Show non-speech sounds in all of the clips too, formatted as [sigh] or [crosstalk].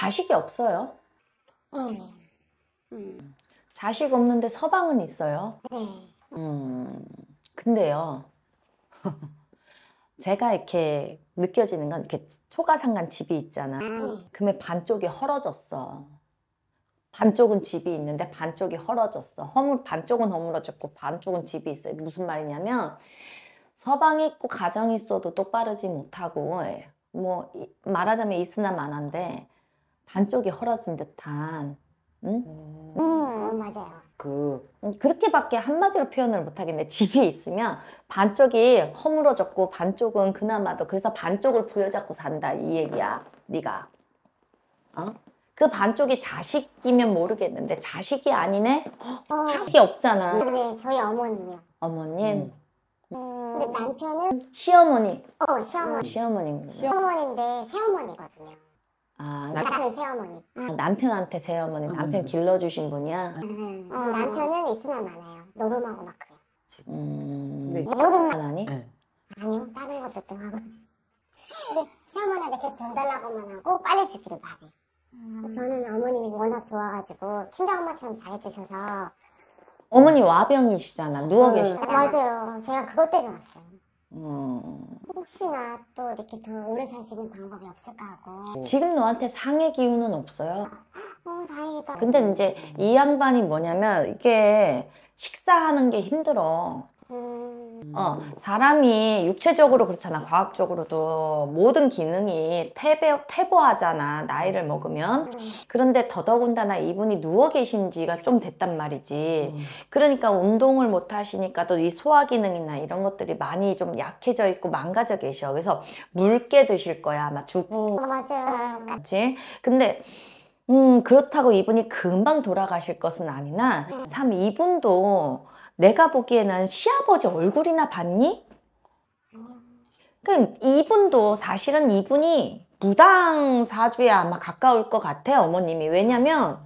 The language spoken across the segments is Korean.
자식이 없어요. 어. 네. 음. 자식 없는데 서방은 있어요. 네. 음, 근데요. [laughs] 제가 이렇게 느껴지는 건 이렇게 초가상간 집이 있잖아. 음. 그러면 반쪽이 헐어졌어. 반쪽은 집이 있는데 반쪽이 헐어졌어. 허물, 반쪽은 허물어졌고 반쪽은 집이 있어요. 무슨 말이냐면 서방이 있고 가정이 있어도 똑바르지 못하고 예. 뭐 말하자면 있으나 마나데 반쪽이 헐어진 듯한 응? 음, 음. 어, 맞아요. 그 음, 그렇게밖에 한마디로 표현을 못하겠네. 집이 있으면 반쪽이 허물어졌고 반쪽은 그나마도 그래서 반쪽을 부여잡고 산다 이 얘기야. 네가 어? 그 반쪽이 자식이면 모르겠는데 자식이 아니네? 어, 자식이 없잖아. 네, 네 저희 어머님요 어머님. 음. 음. 근데 남편은 시어머니. 어, 시어머니. 시어머니 시어머니인데 새어머니거든요. 아, 남편 새어머니. 아, 아, 남편한테 새어머니, 음. 남편 길러주신 분이야? 음, 음. 음. 어, 남편은 있으나 마나요. 노름하고 막그래 음, 근 노름 안 하니? 네. 아니요, 다른 것도 좀 하고. 근데 새어머니한테 계속 돈 달라고만 하고 빨리 주기를 바래요. 저는 어머님이 워낙 좋아가지고 친정엄마처럼 잘해주셔서 어머니 와병이시잖아, 누워 계시잖아. 맞아요. 제가 그것 때문에 왔어요. 음, 혹시나 또 이렇게 더 오래 살 수 있는 방법이 없을까 하고 지금 너한테 상해 기운은 없어요. 어, 어 다행이다. 근데 이제 이 양반이 뭐냐면 이게 식사하는 게 힘들어. 어, 음. 사람이 육체적으로 그렇잖아. 과학적으로도 모든 기능이 퇴배, 퇴보하잖아. 나이를 먹으면. 음. 그런데 더더군다나 이분이 누워 계신 지가 좀 됐단 말이지. 음. 그러니까 운동을 못 하시니까 또 이 소화 기능이나 이런 것들이 많이 좀 약해져 있고 망가져 계셔. 그래서 묽게 드실 거야. 아마 죽. 어, 맞아요. 그렇지. 근데 음, 그렇다고 이분이 금방 돌아가실 것은 아니나 참 이분도 내가 보기에는 시아버지 얼굴이나 봤니? 그 이분도 사실은 이분이 무당 사주에 아마 가까울 것같아 어머님이 왜냐면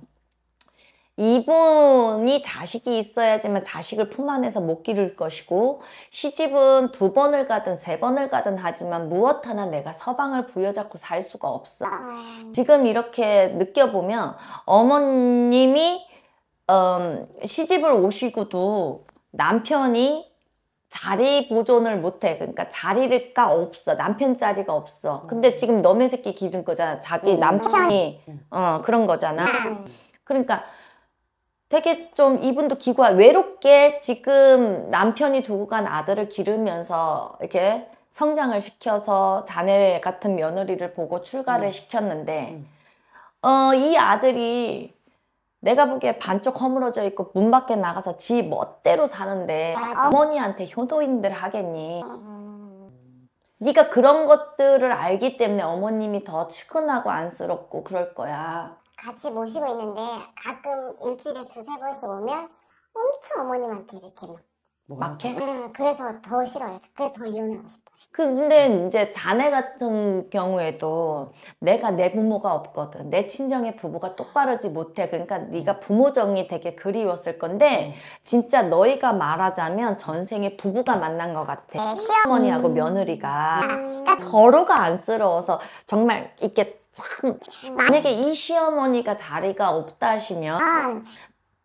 이분이 자식이 있어야지만 자식을 품 안에서 못 기를 것이고 시집은 두 번을 가든 세 번을 가든 하지만 무엇 하나 내가 서방을 부여잡고 살 수가 없어 아. 지금 이렇게 느껴보면 어머님이 음, 시집을 오시고도 남편이 자리 보존을 못해. 그러니까 자리가 없어. 남편 자리가 없어. 근데 음. 지금 너네 새끼 기른 거잖아. 자기 음. 남편이 음. 어 그런 거잖아. 그러니까 되게 좀 이분도 기구와 외롭게 지금 남편이 두고 간 아들을 기르면서 이렇게 성장을 시켜서 자네 같은 며느리를 보고 출가를 음. 시켰는데 음. 어, 이 아들이 내가 보기에 반쪽 허물어져 있고 문 밖에 나가서 지 멋대로 사는데 아, 어머니한테 효도인들 하겠니? 음. 네가 그런 것들을 알기 때문에 어머님이 더 측은하고 안쓰럽고 그럴 거야. 같이 모시고 있는데 가끔 일주일에 두세 번씩 오면 엄청 어머님한테 이렇게 막 뭐 막해? 응, 그래서 더 싫어요. 그래서 더 이혼하고 싶어요. 그, 근데 이제 자네 같은 경우에도 내가 내 부모가 없거든. 내 친정의 부부가 똑바르지 못해. 그러니까 네가 음. 부모 정이 되게 그리웠을 건데 음. 진짜 너희가 말하자면 전생에 부부가 만난 것 같아. 네, 시어머니하고 며느리가 음. 그러니까 서로가 안쓰러워서 정말 이렇게 참 만약에 이 시어머니가 자리가 없다 하시면 아.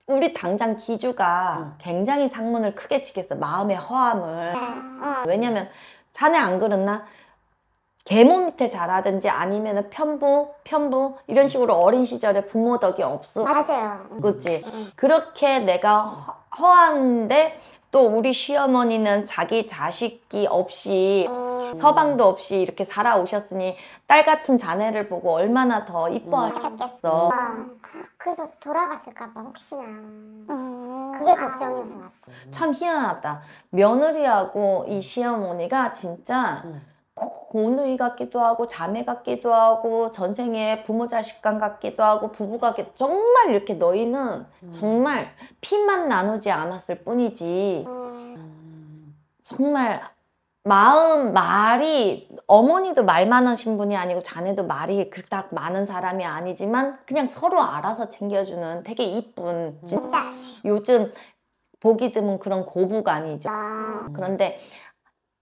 우리 당장 기주가 굉장히 상문을 크게 치겠어 마음의 허함을 네. 어. 왜냐면 자네 안 그랬나? 계모 밑에 자라든지 아니면 은 편부, 편부 이런 식으로 어린 시절에 부모 덕이 없어 맞아요 그치? 그렇게 내가 허, 허한데 또 우리 시어머니는 자기 자식이 없이 어. 서방도 없이 이렇게 살아오셨으니 딸 같은 자네를 보고 얼마나 더 이뻐하셨겠어. 음, 그래서 돌아갔을까봐 혹시나 음. 그게 걱정이어서 왔어. 참 희한하다. 며느리하고 이 시어머니가 진짜 음. 고누이 같기도 하고 자매 같기도 하고 전생에 부모 자식간 같기도 하고 부부가 정말 이렇게 너희는 음. 정말 피만 나누지 않았을 뿐이지 음. 정말 마음 말이 어머니도 말 많으신 분이 아니고 자네도 말이 그닥 많은 사람이 아니지만 그냥 서로 알아서 챙겨주는 되게 이쁜 진짜 음. 요즘 보기 드문 그런 고부간이죠 아. 그런데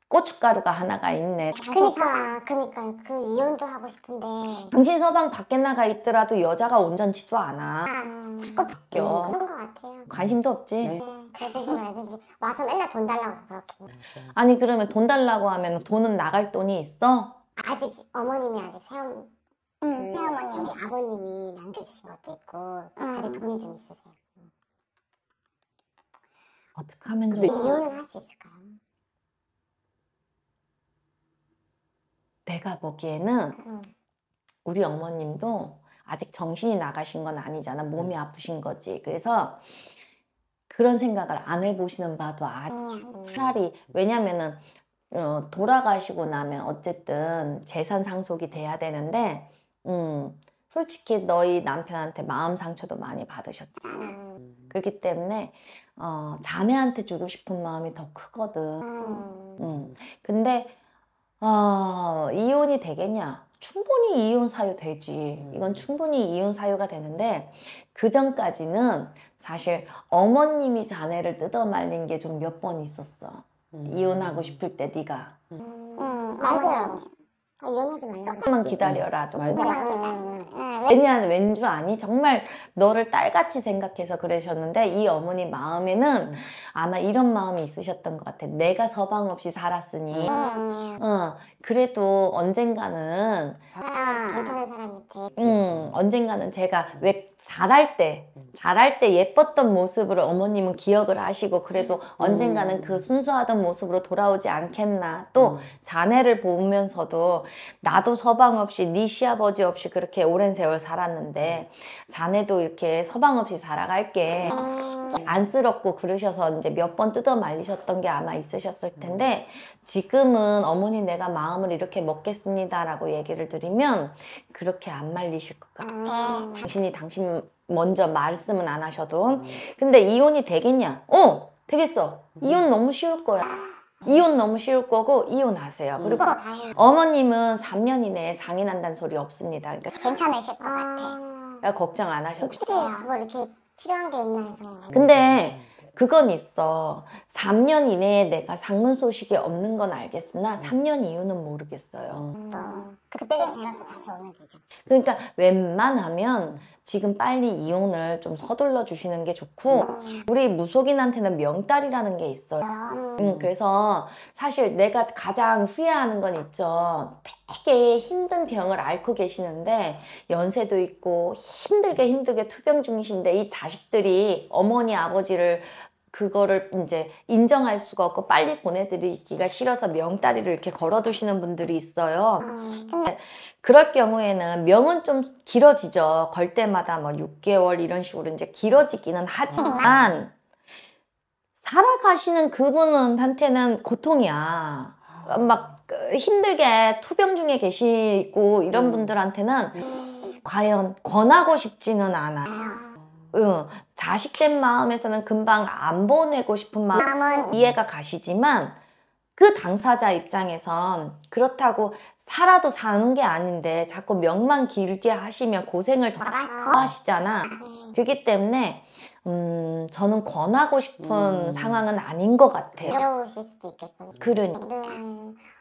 고춧가루가 하나가 있네. 아, 그니까, 그니까, 그 이혼도 하고 싶은데. 당신 서방 밖에 나가 있더라도 여자가 온전치도 않아. 아, 자꾸 그 바뀌어. 음, 그런 것 같아요. 관심도 없지? 네. 그러든지 말든지 와서 맨날 돈 달라고 그렇게. 아니, 그러면 돈 달라고 하면 돈은 나갈 돈이 있어? 아직 어머님이 아직 새엄 응, 새어머니 우 아버님이 남겨주신 것도 있고 음. 아직 돈이 좀 있으세요. 어떻게 하면 좀. 이혼은 할수 있을까요? 내가 보기에는 음. 우리 어머님도 아직 정신이 나가신 건 아니잖아. 몸이 음. 아프신 거지. 그래서 그런 생각을 안 해보시는 바도 아주 응. 음, 차라리 왜냐면은 어, 돌아가시고 나면 어쨌든 재산 상속이 돼야 되는데 음, 솔직히 너희 남편한테 마음 상처도 많이 받으셨잖아. 그렇기 때문에 어, 자네한테 주고 싶은 마음이 더 크거든. 음. 근데 아, 이혼이 되겠냐? 충분히 이혼 사유 되지. 이건 음. 충분히 이혼 사유가 되는데 그 전까지는 사실 어머님이 자네를 뜯어 말린 게 좀 몇 번 있었어. 음. 이혼하고 싶을 때 네가. 응, 음. 맞아요. 아, 조금만 기다려라. 네, 조금만 네, 네, 왜냐하면 왠줄 아니? 정말 너를 딸같이 생각해서 그러셨는데 이 어머니 마음에는 음. 아마 이런 마음이 있으셨던 것 같아. 내가 서방 없이 살았으니 음. 어, 그래도 언젠가는 괜찮은 사 음, 언젠가는 제가 왜 잘할 때 잘할 때 예뻤던 모습으로 어머님은 기억을 하시고 그래도 언젠가는 그 순수하던 모습으로 돌아오지 않겠나 또 자네를 보면서도 나도 서방 없이 네 시아버지 없이 그렇게 오랜 세월 살았는데 자네도 이렇게 서방 없이 살아갈게 아. 안쓰럽고 그러셔서 이제 몇 번 뜯어 말리셨던 게 아마 있으셨을 텐데 지금은 어머니 내가 마음을 이렇게 먹겠습니다 라고 얘기를 드리면 그렇게 안 말리실 것같아 아. 당신이 당신 먼저 말씀은 안 하셔도 음. 근데 이혼이 되겠냐? 어! 되겠어 이혼 너무 쉬울 거야 아. 이혼 너무 쉬울 거고 이혼하세요. 음. 그리고 아, 예. 어머님은 3년 이내에 장인한다는 소리 없습니다. 그러니까 괜찮으실 것 같아. 그러니까 걱정 안 하셔도 혹시 뭐 이렇게 필요한 게 있나 해서 근데 그건 있어. 3년 이내에 내가 상문 소식이 없는 건 알겠으나 3년 음. 이후는 모르겠어요. 음. 또 그때 제가 또 다시 오면 되죠. 그러니까 웬만하면 지금 빨리 이혼을 좀 서둘러 주시는 게 좋고 음. 우리 무속인한테는 명달이라는 게 있어요 아. 음, 그래서 사실 내가 가장 후회하는 건 있죠 되게 힘든 병을 앓고 계시는데 연세도 있고 힘들게 힘들게 투병 중이신데 이 자식들이 어머니 아버지를 그거를 이제 인정할 수가 없고 빨리 보내드리기가 싫어서 명다리를 이렇게 걸어두시는 분들이 있어요. 음. 그럴 경우에는 명은 좀 길어지죠. 걸 때마다 뭐 6개월 이런 식으로 이제 길어지기는 하지만 음. 살아가시는 그분한테는 고통이야. 아. 막 힘들게 투병 중에 계시고 이런 음. 분들한테는 과연 권하고 싶지는 않아요. 아. 응, 자식된 마음에서는 금방 안 보내고 싶은 마음은 이해가 가시지만 그 당사자 입장에선 그렇다고 살아도 사는 게 아닌데 자꾸 명만 길게 하시면 고생을 더 하시잖아. 음. 그렇기 때문에 음, 저는 권하고 싶은 음. 상황은 아닌 것 같아요. 괴로우실 수도 있겠군요. 그러니까.